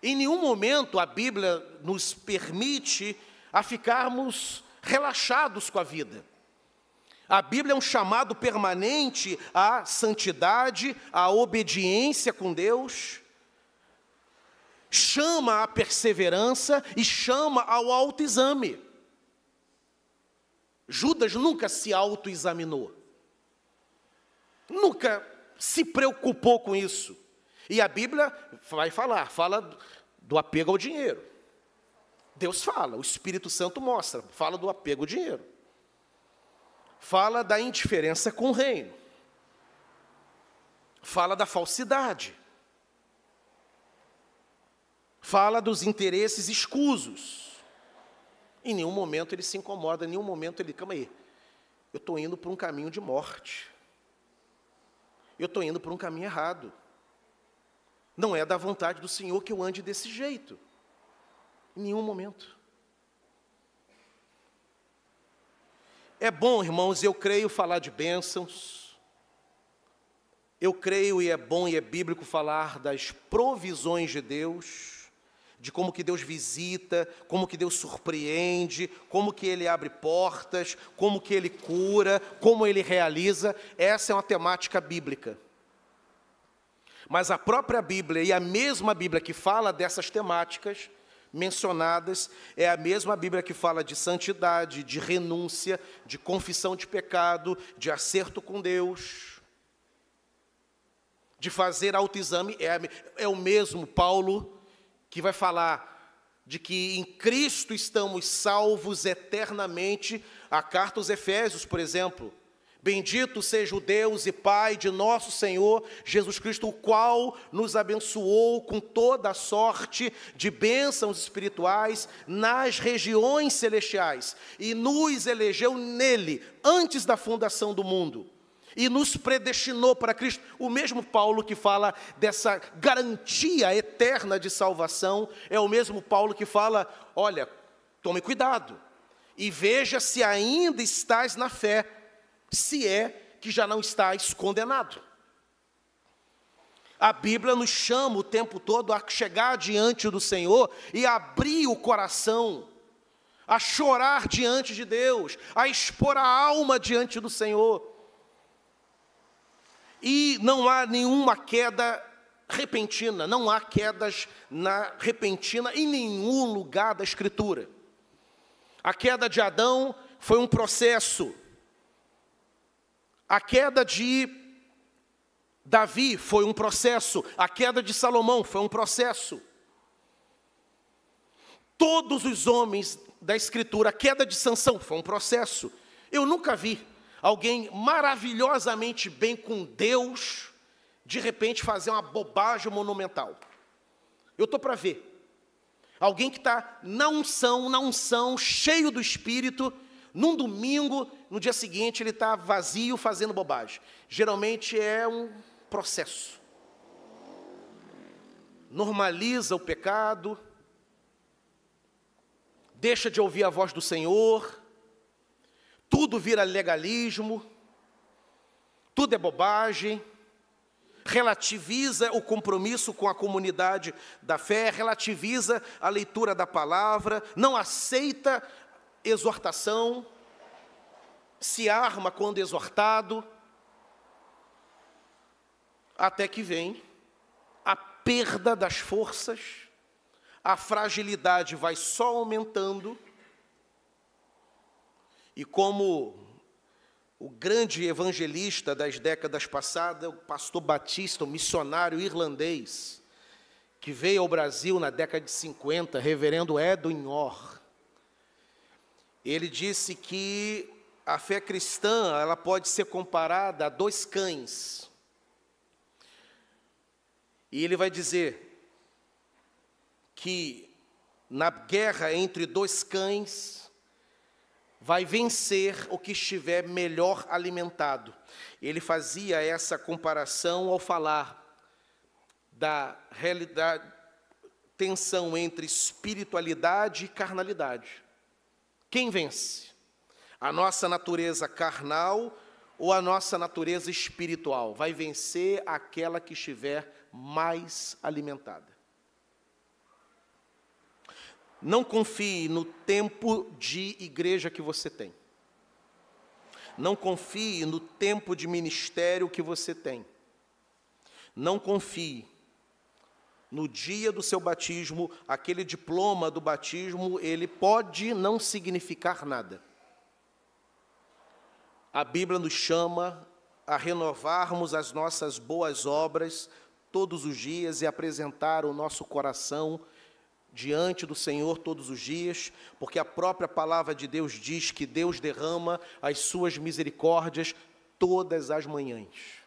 Em nenhum momento a Bíblia nos permite a ficarmos relaxados com a vida. A Bíblia é um chamado permanente à santidade, à obediência com Deus, chama à perseverança e chama ao autoexame. Judas nunca se autoexaminou, nunca se preocupou com isso. E a Bíblia vai falar, fala do apego ao dinheiro. Deus fala, o Espírito Santo mostra, fala do apego ao dinheiro fala da indiferença com o reino, fala da falsidade, fala dos interesses escusos. Em nenhum momento ele se incomoda, em nenhum momento ele, calma aí, eu estou indo para um caminho de morte, eu estou indo para um caminho errado. Não é da vontade do Senhor que eu ande desse jeito. Em nenhum momento. É bom, irmãos, eu creio falar de bênçãos. Eu creio e é bom e é bíblico falar das provisões de Deus, de como que Deus visita, como que Deus surpreende, como que ele abre portas, como que ele cura, como ele realiza. Essa é uma temática bíblica. Mas a própria Bíblia e a mesma Bíblia que fala dessas temáticas mencionadas, é a mesma Bíblia que fala de santidade, de renúncia, de confissão de pecado, de acerto com Deus, de fazer autoexame. É, é o mesmo Paulo que vai falar de que em Cristo estamos salvos eternamente. A carta aos Efésios, por exemplo, Bendito seja o Deus e Pai de nosso Senhor Jesus Cristo, o qual nos abençoou com toda a sorte de bênçãos espirituais nas regiões celestiais e nos elegeu nele antes da fundação do mundo. E nos predestinou para Cristo, o mesmo Paulo que fala dessa garantia eterna de salvação, é o mesmo Paulo que fala: olha, tome cuidado, e veja se ainda estás na fé, se é que já não estás condenado. A Bíblia nos chama o tempo todo a chegar diante do Senhor e abrir o coração, a chorar diante de Deus, a expor a alma diante do Senhor. E não há nenhuma queda repentina, não há quedas na repentina em nenhum lugar da Escritura. A queda de Adão foi um processo, a queda de Davi foi um processo, a queda de Salomão foi um processo. Todos os homens da Escritura, a queda de Sansão foi um processo. Eu nunca vi alguém maravilhosamente bem com Deus, de repente fazer uma bobagem monumental. Eu estou para ver. Alguém que está na unção, na unção, cheio do Espírito, num domingo, no dia seguinte, ele está vazio fazendo bobagem. Geralmente é um processo. Normaliza o pecado, deixa de ouvir a voz do Senhor, tudo vira legalismo, tudo é bobagem relativiza o compromisso com a comunidade da fé, relativiza a leitura da palavra, não aceita exortação, se arma quando exortado, até que vem a perda das forças, a fragilidade vai só aumentando, e como o grande evangelista das décadas passadas, o pastor Batista, o missionário irlandês, que veio ao Brasil na década de 50, reverendo Edwin Orr, ele disse que a fé cristã ela pode ser comparada a dois cães. E ele vai dizer que na guerra entre dois cães vai vencer o que estiver melhor alimentado. Ele fazia essa comparação ao falar da realidade, tensão entre espiritualidade e carnalidade. Quem vence? A nossa natureza carnal ou a nossa natureza espiritual? Vai vencer aquela que estiver mais alimentada. Não confie no tempo de igreja que você tem. Não confie no tempo de ministério que você tem. Não confie no dia do seu batismo, aquele diploma do batismo, ele pode não significar nada. A Bíblia nos chama a renovarmos as nossas boas obras todos os dias e apresentar o nosso coração diante do Senhor todos os dias, porque a própria palavra de Deus diz que Deus derrama as suas misericórdias todas as manhãs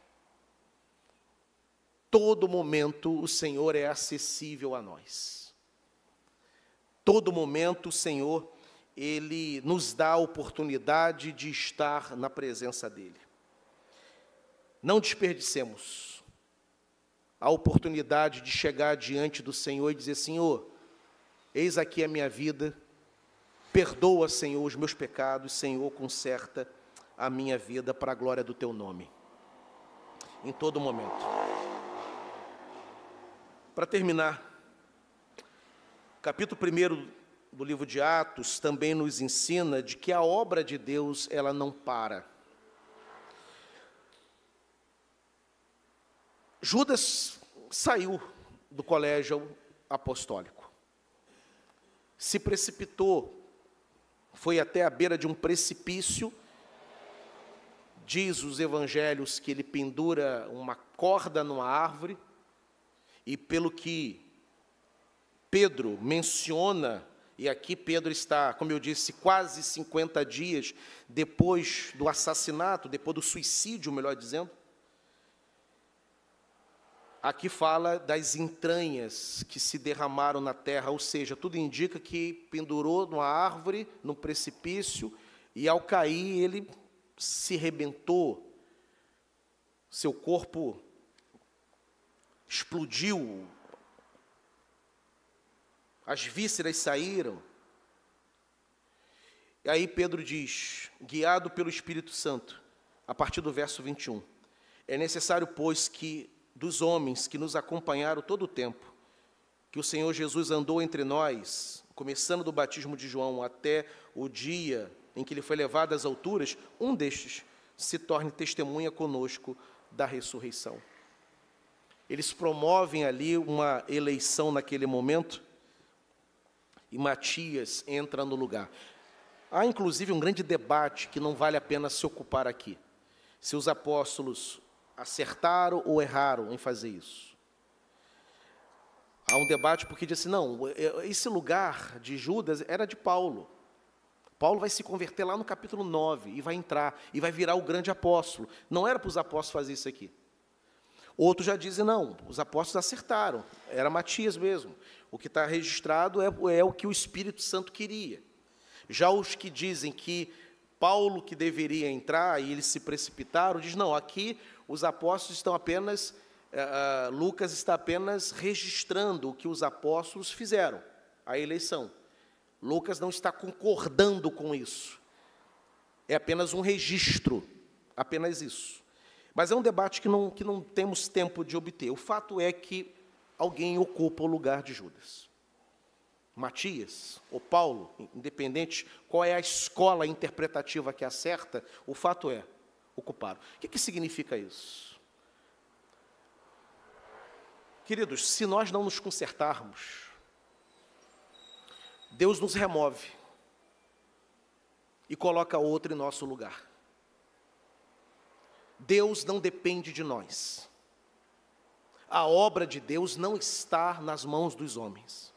todo momento o Senhor é acessível a nós. Todo momento o Senhor, ele nos dá a oportunidade de estar na presença dele. Não desperdicemos a oportunidade de chegar diante do Senhor e dizer: Senhor, eis aqui a minha vida, perdoa, Senhor, os meus pecados, Senhor, conserta a minha vida para a glória do teu nome. Em todo momento. Para terminar, capítulo 1 do livro de Atos também nos ensina de que a obra de Deus, ela não para. Judas saiu do colégio apostólico. Se precipitou, foi até a beira de um precipício. Diz os evangelhos que ele pendura uma corda numa árvore e pelo que Pedro menciona, e aqui Pedro está, como eu disse, quase 50 dias depois do assassinato, depois do suicídio, melhor dizendo. Aqui fala das entranhas que se derramaram na terra, ou seja, tudo indica que pendurou numa árvore, num precipício, e ao cair ele se rebentou, seu corpo explodiu, as vísceras saíram. E aí Pedro diz, guiado pelo Espírito Santo, a partir do verso 21, é necessário, pois, que dos homens que nos acompanharam todo o tempo, que o Senhor Jesus andou entre nós, começando do batismo de João até o dia em que ele foi levado às alturas, um destes se torne testemunha conosco da ressurreição. Eles promovem ali uma eleição naquele momento e Matias entra no lugar. Há inclusive um grande debate que não vale a pena se ocupar aqui. Se os apóstolos acertaram ou erraram em fazer isso. Há um debate porque disse, assim, não, é, é, esse lugar de Judas era de Paulo. Paulo vai se converter lá no capítulo 9 e vai entrar e vai virar o grande apóstolo. Não era para os apóstolos fazer isso aqui. Outros já dizem, não, os apóstolos acertaram, era Matias mesmo. O que está registrado é, é o que o Espírito Santo queria. Já os que dizem que Paulo que deveria entrar e eles se precipitaram, diz, não, aqui os apóstolos estão apenas, uh, Lucas está apenas registrando o que os apóstolos fizeram, a eleição. Lucas não está concordando com isso. É apenas um registro, apenas isso. Mas é um debate que não, que não temos tempo de obter. O fato é que alguém ocupa o lugar de Judas. Matias ou Paulo, independente qual é a escola interpretativa que acerta, o fato é, ocuparam. O que, que significa isso? Queridos, se nós não nos consertarmos, Deus nos remove e coloca outro em nosso lugar. Deus não depende de nós. A obra de Deus não está nas mãos dos homens.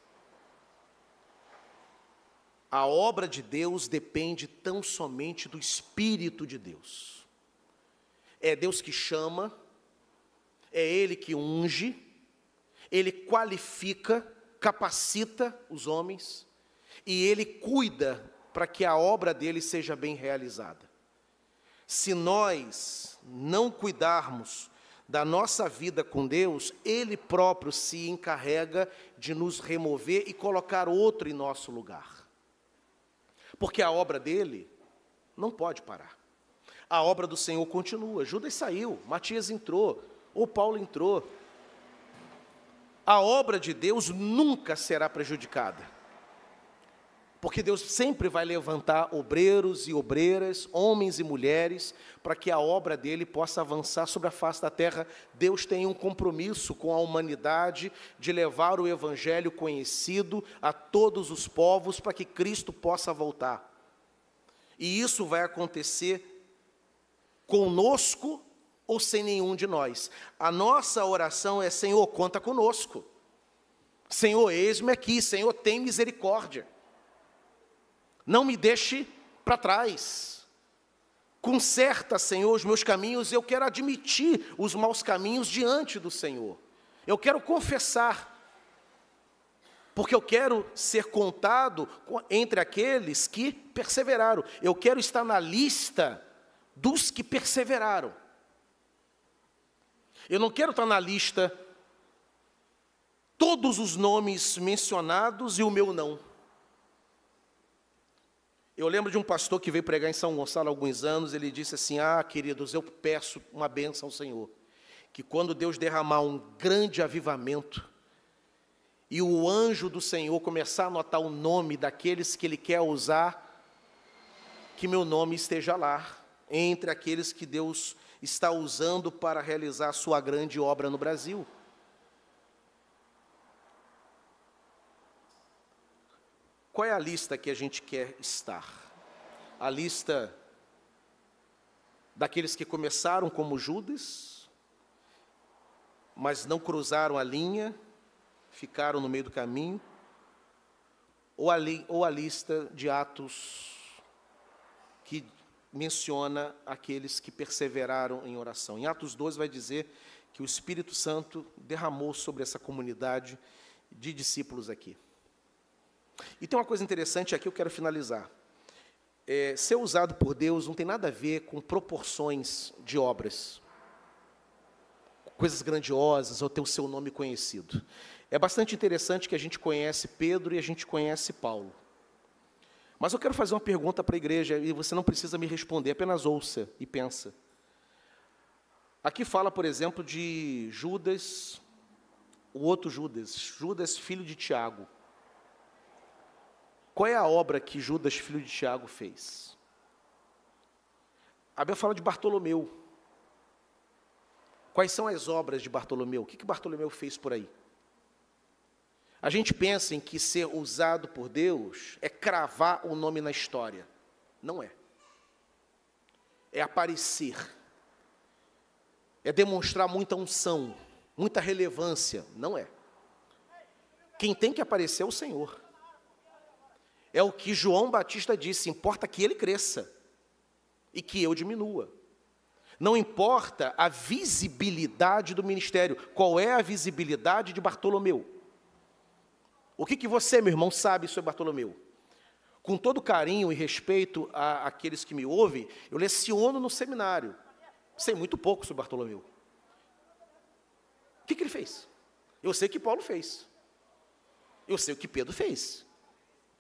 A obra de Deus depende tão somente do Espírito de Deus. É Deus que chama, é Ele que unge, Ele qualifica, capacita os homens e Ele cuida para que a obra dele seja bem realizada. Se nós não cuidarmos da nossa vida com Deus, Ele próprio se encarrega de nos remover e colocar outro em nosso lugar. Porque a obra dele não pode parar. A obra do Senhor continua. Judas saiu, Matias entrou, ou Paulo entrou. A obra de Deus nunca será prejudicada. Porque Deus sempre vai levantar obreiros e obreiras, homens e mulheres, para que a obra dele possa avançar sobre a face da terra. Deus tem um compromisso com a humanidade de levar o evangelho conhecido a todos os povos para que Cristo possa voltar. E isso vai acontecer conosco ou sem nenhum de nós. A nossa oração é: Senhor, conta conosco. Senhor, eis-me aqui. Senhor, tem misericórdia não me deixe para trás. Conserta, Senhor, os meus caminhos, eu quero admitir os maus caminhos diante do Senhor. Eu quero confessar, porque eu quero ser contado entre aqueles que perseveraram. Eu quero estar na lista dos que perseveraram. Eu não quero estar na lista todos os nomes mencionados e o meu não. Eu lembro de um pastor que veio pregar em São Gonçalo há alguns anos, ele disse assim: Ah, queridos, eu peço uma bênção ao Senhor, que quando Deus derramar um grande avivamento, e o anjo do Senhor começar a anotar o nome daqueles que ele quer usar, que meu nome esteja lá, entre aqueles que Deus está usando para realizar a sua grande obra no Brasil. Qual é a lista que a gente quer estar? A lista daqueles que começaram como Judas, mas não cruzaram a linha, ficaram no meio do caminho, ou a, li, ou a lista de atos que menciona aqueles que perseveraram em oração. Em Atos 2 vai dizer que o Espírito Santo derramou sobre essa comunidade de discípulos aqui. E tem uma coisa interessante aqui, eu quero finalizar. É, ser usado por Deus não tem nada a ver com proporções de obras, coisas grandiosas ou ter o seu nome conhecido. É bastante interessante que a gente conhece Pedro e a gente conhece Paulo. Mas eu quero fazer uma pergunta para a igreja e você não precisa me responder, apenas ouça e pensa. Aqui fala, por exemplo, de Judas, o outro Judas, Judas, filho de Tiago. Qual é a obra que Judas, filho de Tiago, fez? A Bíblia fala de Bartolomeu. Quais são as obras de Bartolomeu? O que, que Bartolomeu fez por aí? A gente pensa em que ser usado por Deus é cravar o nome na história. Não é. É aparecer. É demonstrar muita unção, muita relevância. Não é. Quem tem que aparecer é o Senhor. É o que João Batista disse: importa que ele cresça e que eu diminua. Não importa a visibilidade do ministério. Qual é a visibilidade de Bartolomeu? O que, que você, meu irmão, sabe sobre Bartolomeu? Com todo carinho e respeito a aqueles que me ouvem, eu leciono no seminário. Sei muito pouco sobre Bartolomeu. O que, que ele fez? Eu sei o que Paulo fez. Eu sei o que Pedro fez.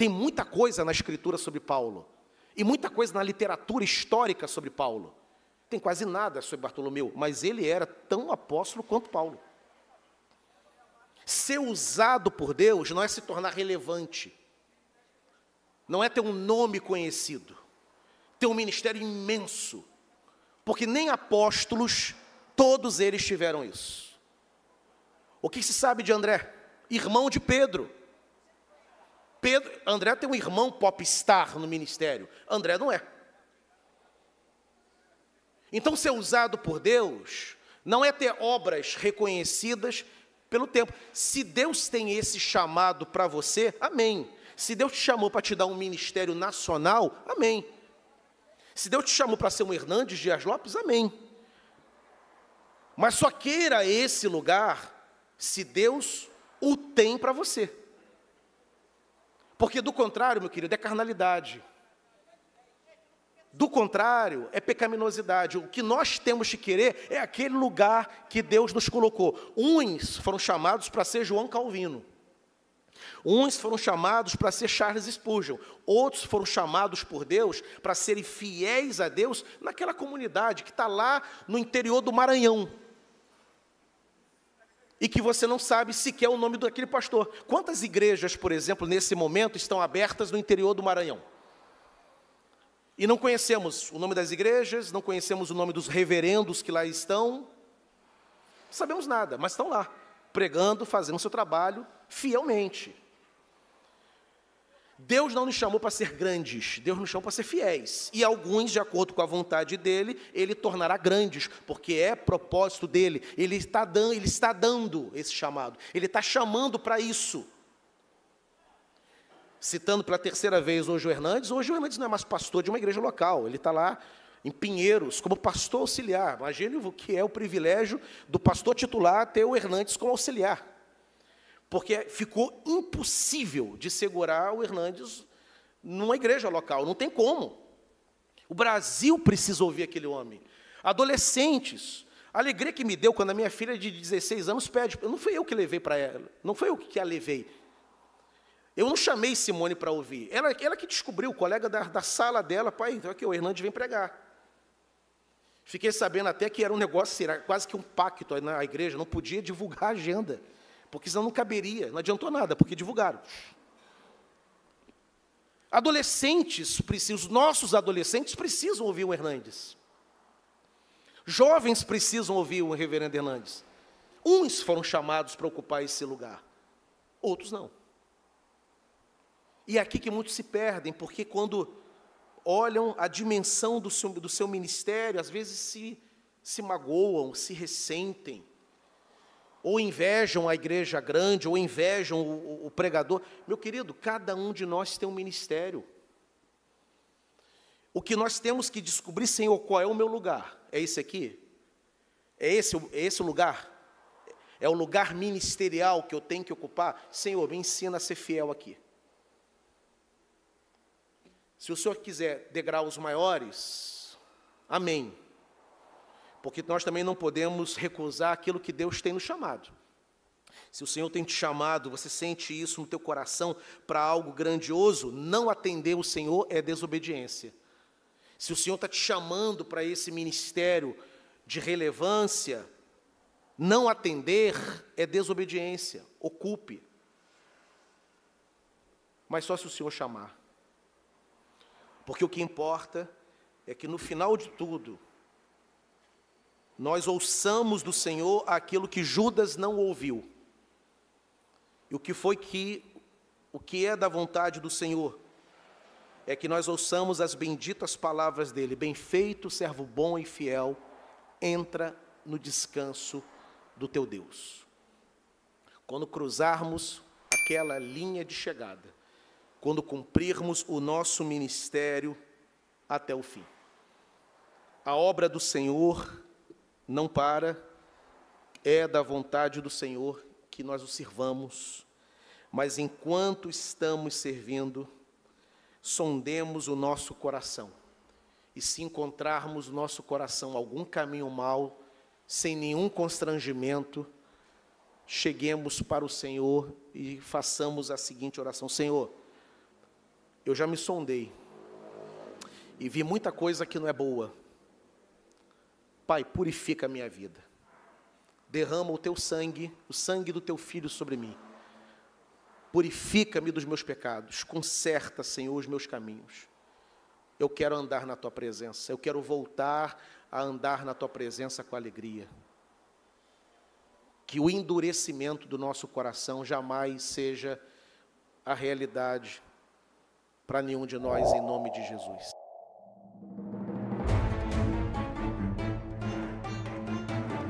Tem muita coisa na escritura sobre Paulo, e muita coisa na literatura histórica sobre Paulo. Tem quase nada sobre Bartolomeu, mas ele era tão apóstolo quanto Paulo. Ser usado por Deus não é se tornar relevante, não é ter um nome conhecido, ter um ministério imenso, porque nem apóstolos, todos eles tiveram isso. O que se sabe de André? Irmão de Pedro Pedro, André tem um irmão popstar no ministério. André não é. Então, ser usado por Deus não é ter obras reconhecidas pelo tempo. Se Deus tem esse chamado para você, amém. Se Deus te chamou para te dar um ministério nacional, amém. Se Deus te chamou para ser um Hernandes Dias Lopes, amém. Mas só queira esse lugar se Deus o tem para você. Porque do contrário, meu querido, é carnalidade. Do contrário, é pecaminosidade. O que nós temos que querer é aquele lugar que Deus nos colocou. Uns foram chamados para ser João Calvino. Uns foram chamados para ser Charles Spurgeon, outros foram chamados por Deus para serem fiéis a Deus naquela comunidade que está lá no interior do Maranhão e que você não sabe sequer o nome daquele pastor. Quantas igrejas, por exemplo, nesse momento estão abertas no interior do Maranhão? E não conhecemos o nome das igrejas, não conhecemos o nome dos reverendos que lá estão, não sabemos nada, mas estão lá, pregando, fazendo o seu trabalho fielmente. Deus não nos chamou para ser grandes, Deus nos chamou para ser fiéis. E alguns, de acordo com a vontade dele, ele tornará grandes, porque é propósito dele. Ele está dando, ele está dando esse chamado. Ele está chamando para isso. Citando pela terceira vez hoje o Hernandes, hoje o Hernandes não é mais pastor de uma igreja local, ele está lá em Pinheiros, como pastor auxiliar. Imagine o que é o privilégio do pastor titular ter o Hernandes como auxiliar porque ficou impossível de segurar o Hernandes numa igreja local, não tem como. O Brasil precisa ouvir aquele homem. Adolescentes, a alegria que me deu quando a minha filha de 16 anos pede, não fui eu que levei para ela, não foi eu que a levei. Eu não chamei Simone para ouvir. Ela, ela que descobriu, o colega da, da sala dela, pai, então aqui, o Hernandes vem pregar. Fiquei sabendo até que era um negócio, era quase que um pacto na igreja, não podia divulgar a agenda. Porque senão não caberia, não adiantou nada, porque divulgaram. Adolescentes precisam, os nossos adolescentes precisam ouvir o Hernandes. Jovens precisam ouvir o reverendo Hernandes. Uns foram chamados para ocupar esse lugar, outros não. E é aqui que muitos se perdem, porque quando olham a dimensão do seu, do seu ministério, às vezes se, se magoam, se ressentem ou invejam a igreja grande, ou invejam o, o, pregador. Meu querido, cada um de nós tem um ministério. O que nós temos que descobrir, Senhor, qual é o meu lugar? É esse aqui? É esse, é esse o lugar? É o lugar ministerial que eu tenho que ocupar? Senhor, me ensina a ser fiel aqui. Se o Senhor quiser degraus maiores, amém porque nós também não podemos recusar aquilo que Deus tem nos chamado. Se o Senhor tem te chamado, você sente isso no teu coração para algo grandioso, não atender o Senhor é desobediência. Se o Senhor está te chamando para esse ministério de relevância, não atender é desobediência, ocupe. Mas só se o Senhor chamar. Porque o que importa é que no final de tudo, nós ouçamos do Senhor aquilo que Judas não ouviu. E o que foi que o que é da vontade do Senhor é que nós ouçamos as benditas palavras dele: Bem feito, servo bom e fiel, entra no descanso do teu Deus. Quando cruzarmos aquela linha de chegada, quando cumprirmos o nosso ministério até o fim. A obra do Senhor não para, é da vontade do Senhor que nós o sirvamos, mas enquanto estamos servindo, sondemos o nosso coração. E se encontrarmos no nosso coração algum caminho mau, sem nenhum constrangimento, cheguemos para o Senhor e façamos a seguinte oração: Senhor, eu já me sondei e vi muita coisa que não é boa. Pai, purifica a minha vida. Derrama o teu sangue, o sangue do teu filho sobre mim. Purifica-me dos meus pecados. Conserta, Senhor, os meus caminhos. Eu quero andar na tua presença. Eu quero voltar a andar na tua presença com alegria. Que o endurecimento do nosso coração jamais seja a realidade para nenhum de nós, em nome de Jesus.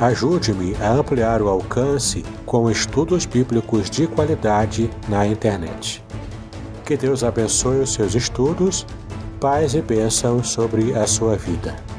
Ajude-me a ampliar o alcance com estudos bíblicos de qualidade na internet. Que Deus abençoe os seus estudos, paz e bênçãos sobre a sua vida.